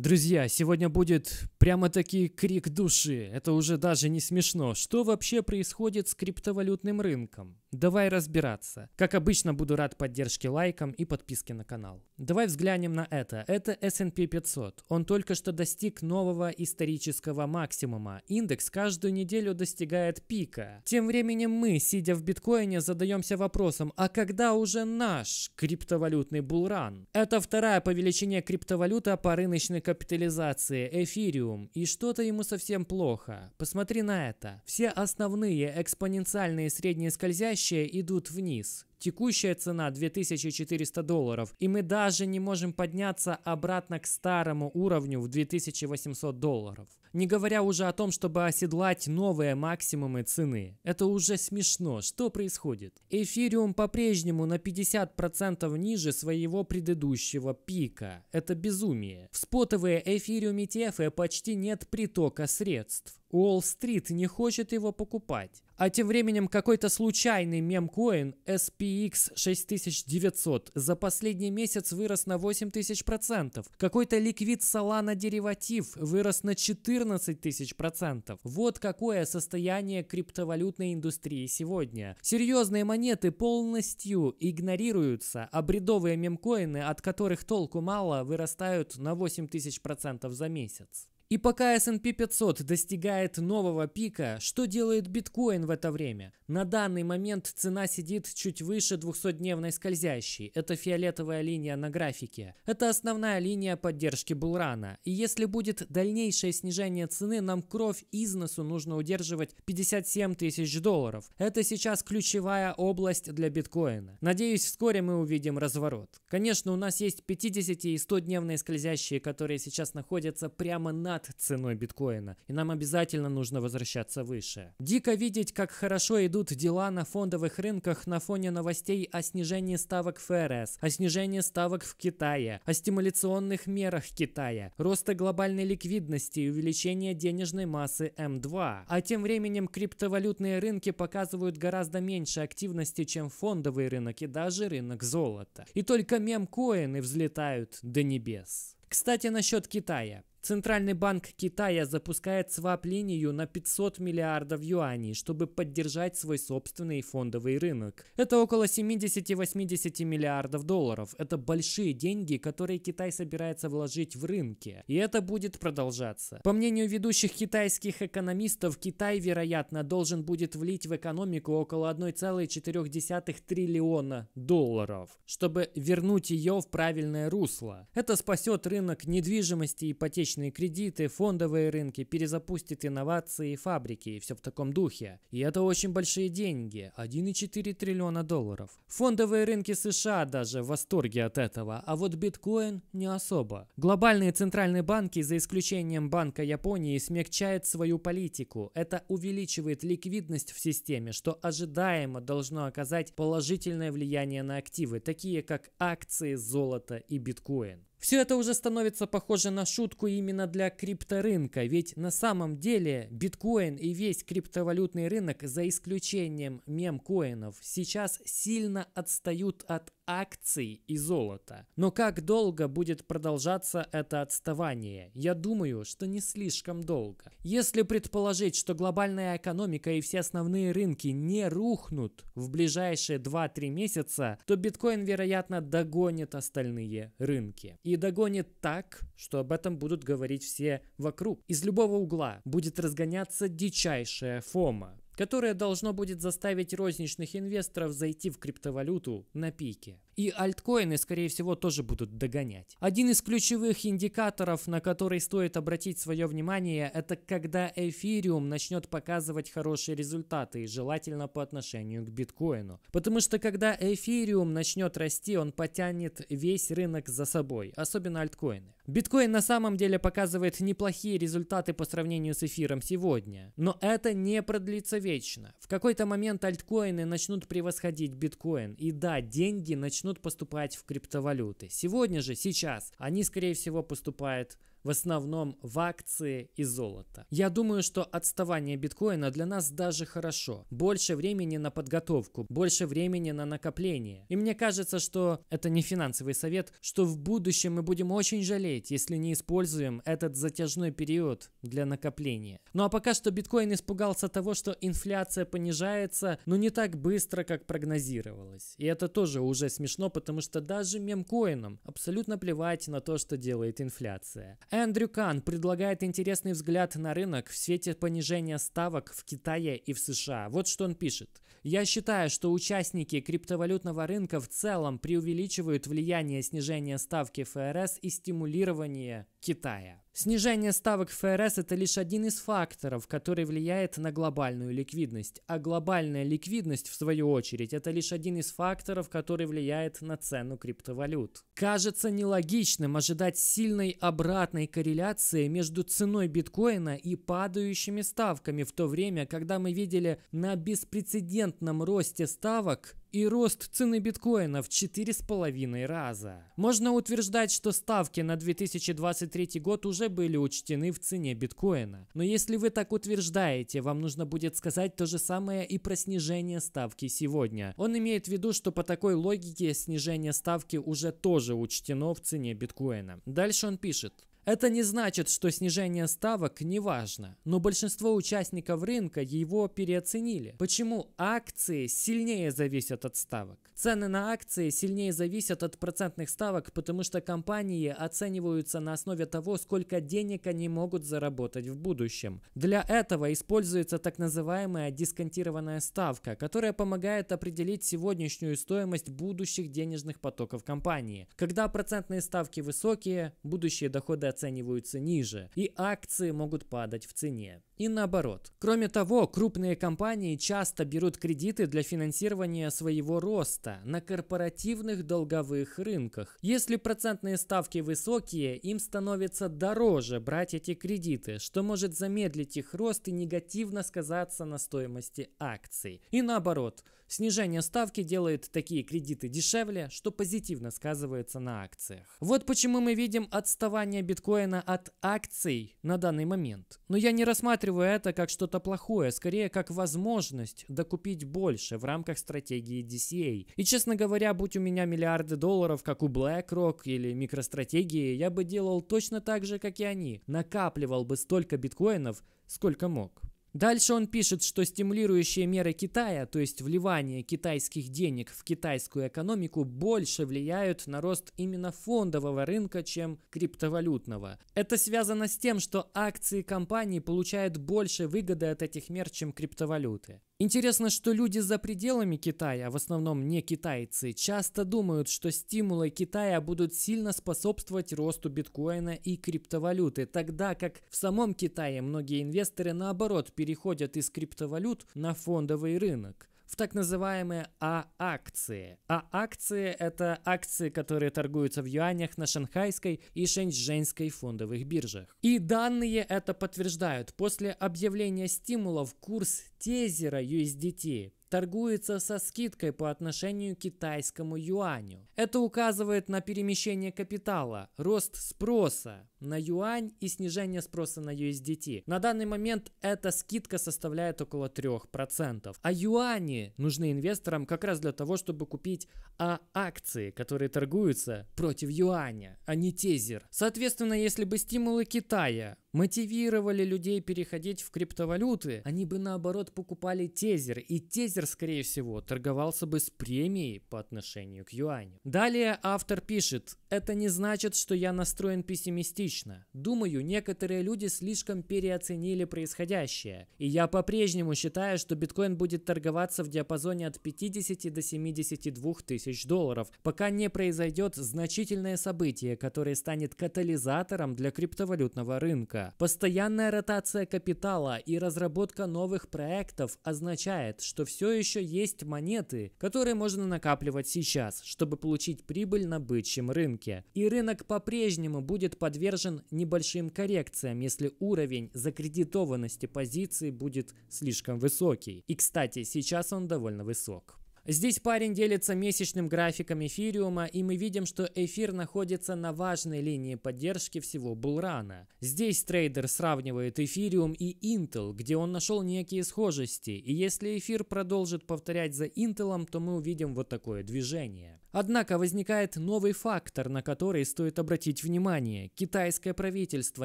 Друзья, сегодня будет прямо-таки крик души. Это уже даже не смешно. Что вообще происходит с криптовалютным рынком? Давай разбираться. Как обычно, буду рад поддержке лайком и подписке на канал. Давай взглянем на это. Это S&P 500. Он только что достиг нового исторического максимума. Индекс каждую неделю достигает пика. Тем временем мы, сидя в биткоине, задаемся вопросом, а когда уже наш криптовалютный булран? Это вторая по величине криптовалюта по рыночной капитализации, эфириум. И что-то ему совсем плохо. Посмотри на это. Все основные экспоненциальные средние скользящие идут вниз. Текущая цена 2400 долларов. И мы даже не можем подняться обратно к старому уровню в 2800 долларов. Не говоря уже о том, чтобы оседлать новые максимумы цены. Это уже смешно. Что происходит? Эфириум по-прежнему на 50% ниже своего предыдущего пика. Это безумие. В спотовые эфириум ETF почти нет притока средств. Уолл-стрит не хочет его покупать. А тем временем какой-то случайный мемкоин SPX 6900 за последний месяц вырос на 8000%. Какой-то ликвид Solana дериватив вырос на 14000%. Вот какое состояние криптовалютной индустрии сегодня. Серьезные монеты полностью игнорируются, а бредовые мемкоины, от которых толку мало, вырастают на 8000% за месяц. И пока S&P 500 достигает нового пика, что делает биткоин в это время? На данный момент цена сидит чуть выше 200-дневной скользящей. Это фиолетовая линия на графике. Это основная линия поддержки Булрана. И если будет дальнейшее снижение цены, нам кровь из носу нужно удерживать 57 тысяч долларов. Это сейчас ключевая область для биткоина. Надеюсь, вскоре мы увидим разворот. Конечно, у нас есть 50 и 100-дневные скользящие, которые сейчас находятся прямо над над ценой биткоина, и нам обязательно нужно возвращаться выше. Дико видеть, как хорошо идут дела на фондовых рынках на фоне новостей о снижении ставок ФРС, о снижении ставок в Китае, о стимуляционных мерах Китая, роста глобальной ликвидности и увеличения денежной массы М2. А тем временем криптовалютные рынки показывают гораздо меньше активности, чем фондовый рынок и даже рынок золота. И только мемкоины взлетают до небес. Кстати, насчет Китая. Центральный банк Китая запускает свап-линию на 500 миллиардов юаней, чтобы поддержать свой собственный фондовый рынок. Это около 70-80 миллиардов долларов. Это большие деньги, которые Китай собирается вложить в рынки. И это будет продолжаться. По мнению ведущих китайских экономистов, Китай, вероятно, должен будет влить в экономику около 1,4 триллиона долларов, чтобы вернуть ее в правильное русло. Это спасет рынок недвижимости и ипотечных ипотечные кредиты, фондовые рынки, перезапустит инновации и фабрики, и все в таком духе. И это очень большие деньги, 1,4 триллиона долларов. Фондовые рынки США даже в восторге от этого, а вот биткоин не особо. Глобальные центральные банки, за исключением Банка Японии, смягчают свою политику. Это увеличивает ликвидность в системе, что ожидаемо должно оказать положительное влияние на активы, такие как акции, золото и биткоин. Все это уже становится похоже на шутку именно для крипторынка, ведь на самом деле биткоин и весь криптовалютный рынок, за исключением мемкоинов, сейчас сильно отстают от акций и золота. Но как долго будет продолжаться это отставание? Я думаю, что не слишком долго. Если предположить, что глобальная экономика и все основные рынки не рухнут в ближайшие 2-3 месяца, то биткоин, вероятно, догонит остальные рынки. И догонит так, что об этом будут говорить все вокруг. Из любого угла будет разгоняться дичайшая фома которое должно будет заставить розничных инвесторов зайти в криптовалюту на пике и альткоины, скорее всего, тоже будут догонять. Один из ключевых индикаторов, на который стоит обратить свое внимание, это когда эфириум начнет показывать хорошие результаты, желательно по отношению к биткоину. Потому что когда эфириум начнет расти, он потянет весь рынок за собой, особенно альткоины. Биткоин на самом деле показывает неплохие результаты по сравнению с эфиром сегодня, но это не продлится вечно. В какой-то момент альткоины начнут превосходить биткоин, и да, деньги начнут начнут поступать в криптовалюты. Сегодня же, сейчас, они, скорее всего, поступают в основном в акции и золото. Я думаю, что отставание биткоина для нас даже хорошо. Больше времени на подготовку, больше времени на накопление. И мне кажется, что это не финансовый совет, что в будущем мы будем очень жалеть, если не используем этот затяжной период для накопления. Ну а пока что биткоин испугался того, что инфляция понижается, но не так быстро, как прогнозировалось. И это тоже уже смешно, потому что даже мемкоинам абсолютно плевать на то, что делает инфляция. Эндрю Кан предлагает интересный взгляд на рынок в свете понижения ставок в Китае и в США. Вот что он пишет. «Я считаю, что участники криптовалютного рынка в целом преувеличивают влияние снижения ставки ФРС и стимулирования Китая. Снижение ставок ФРС – это лишь один из факторов, который влияет на глобальную ликвидность. А глобальная ликвидность, в свою очередь, это лишь один из факторов, который влияет на цену криптовалют. Кажется нелогичным ожидать сильной обратной корреляции между ценой биткоина и падающими ставками, в то время, когда мы видели на беспрецедентном росте ставок и рост цены биткоина в 4,5 раза. Можно утверждать, что ставки на 2023 год уже были учтены в цене биткоина. Но если вы так утверждаете, вам нужно будет сказать то же самое и про снижение ставки сегодня. Он имеет в виду, что по такой логике снижение ставки уже тоже учтено в цене биткоина. Дальше он пишет. Это не значит, что снижение ставок не важно, но большинство участников рынка его переоценили. Почему акции сильнее зависят от ставок? Цены на акции сильнее зависят от процентных ставок, потому что компании оцениваются на основе того, сколько денег они могут заработать в будущем. Для этого используется так называемая дисконтированная ставка, которая помогает определить сегодняшнюю стоимость будущих денежных потоков компании. Когда процентные ставки высокие, будущие доходы от оцениваются ниже, и акции могут падать в цене и наоборот. Кроме того, крупные компании часто берут кредиты для финансирования своего роста на корпоративных долговых рынках. Если процентные ставки высокие, им становится дороже брать эти кредиты, что может замедлить их рост и негативно сказаться на стоимости акций. И наоборот, снижение ставки делает такие кредиты дешевле, что позитивно сказывается на акциях. Вот почему мы видим отставание биткоина от акций на данный момент. Но я не рассматриваю рассматриваю это как что-то плохое, скорее как возможность докупить больше в рамках стратегии DCA. И, честно говоря, будь у меня миллиарды долларов, как у BlackRock или микростратегии, я бы делал точно так же, как и они. Накапливал бы столько биткоинов, сколько мог. Дальше он пишет, что стимулирующие меры Китая, то есть вливание китайских денег в китайскую экономику, больше влияют на рост именно фондового рынка, чем криптовалютного. Это связано с тем, что акции компаний получают больше выгоды от этих мер, чем криптовалюты. Интересно, что люди за пределами Китая, а в основном не китайцы, часто думают, что стимулы Китая будут сильно способствовать росту биткоина и криптовалюты, тогда как в самом Китае многие инвесторы наоборот переходят из криптовалют на фондовый рынок в так называемые А-акции. А-акции – это акции, которые торгуются в юанях на шанхайской и шэньчжэньской фондовых биржах. И данные это подтверждают. После объявления стимулов курс тезера USDT торгуется со скидкой по отношению к китайскому юаню. Это указывает на перемещение капитала, рост спроса, на юань и снижение спроса на USDT. На данный момент эта скидка составляет около 3%. А юани нужны инвесторам как раз для того, чтобы купить а акции, которые торгуются против юаня, а не тезер. Соответственно, если бы стимулы Китая мотивировали людей переходить в криптовалюты, они бы наоборот покупали тезер, и тезер, скорее всего, торговался бы с премией по отношению к юаню. Далее автор пишет, это не значит, что я настроен пессимистично, лично. Думаю, некоторые люди слишком переоценили происходящее. И я по-прежнему считаю, что биткоин будет торговаться в диапазоне от 50 до 72 тысяч долларов, пока не произойдет значительное событие, которое станет катализатором для криптовалютного рынка. Постоянная ротация капитала и разработка новых проектов означает, что все еще есть монеты, которые можно накапливать сейчас, чтобы получить прибыль на бычьем рынке. И рынок по-прежнему будет подвержен подвержен небольшим коррекциям, если уровень закредитованности позиции будет слишком высокий. И, кстати, сейчас он довольно высок. Здесь парень делится месячным графиком эфириума, и мы видим, что эфир находится на важной линии поддержки всего булрана. Здесь трейдер сравнивает эфириум и Intel, где он нашел некие схожести, и если эфир продолжит повторять за Intel, то мы увидим вот такое движение. Однако возникает новый фактор, на который стоит обратить внимание. Китайское правительство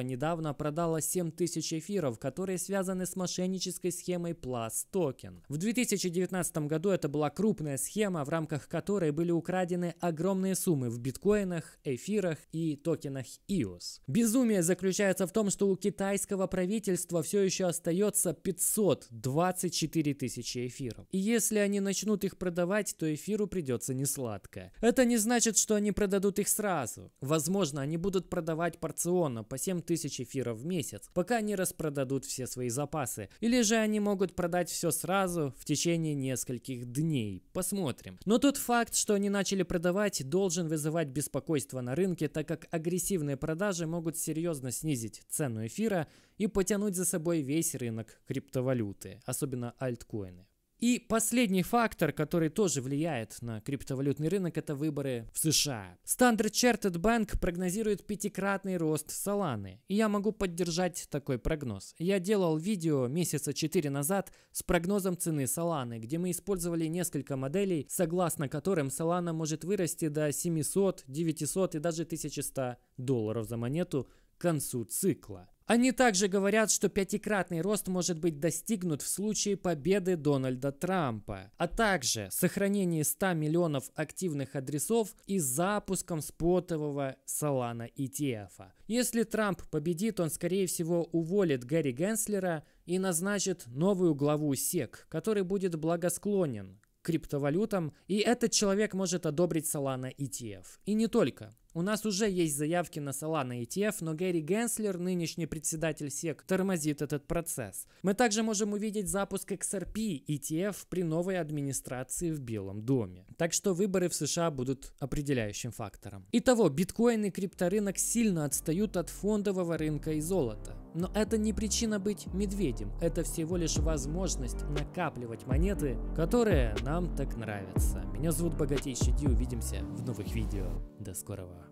недавно продало 7000 эфиров, которые связаны с мошеннической схемой Plus Token. В 2019 году это была крупная схема, в рамках которой были украдены огромные суммы в биткоинах, эфирах и токенах EOS. Безумие заключается в том, что у китайского правительства все еще остается 524 тысячи эфиров. И если они начнут их продавать, то эфиру придется несладко редко. Это не значит, что они продадут их сразу. Возможно, они будут продавать порционно по 7000 эфиров в месяц, пока не распродадут все свои запасы. Или же они могут продать все сразу в течение нескольких дней. Посмотрим. Но тот факт, что они начали продавать, должен вызывать беспокойство на рынке, так как агрессивные продажи могут серьезно снизить цену эфира и потянуть за собой весь рынок криптовалюты, особенно альткоины. И последний фактор, который тоже влияет на криптовалютный рынок, это выборы в США. Standard Chartered Bank прогнозирует пятикратный рост Solana. И я могу поддержать такой прогноз. Я делал видео месяца 4 назад с прогнозом цены Solana, где мы использовали несколько моделей, согласно которым Solana может вырасти до 700, 900 и даже 1100 долларов за монету к концу цикла. Они также говорят, что пятикратный рост может быть достигнут в случае победы Дональда Трампа, а также сохранении 100 миллионов активных адресов и запуском спотового Solana ETF. Если Трамп победит, он скорее всего уволит Гарри Генслера и назначит новую главу SEC, который будет благосклонен криптовалютам, и этот человек может одобрить Solana ETF. И не только. У нас уже есть заявки на Solana ETF, но Гэри Генслер, нынешний председатель SEC, тормозит этот процесс. Мы также можем увидеть запуск XRP ETF при новой администрации в Белом доме. Так что выборы в США будут определяющим фактором. Итого, биткоин и крипторынок сильно отстают от фондового рынка и золота. Но это не причина быть медведем, это всего лишь возможность накапливать монеты, которые нам так нравятся. Меня зовут Богатейший Ди, увидимся в новых видео. До скорого.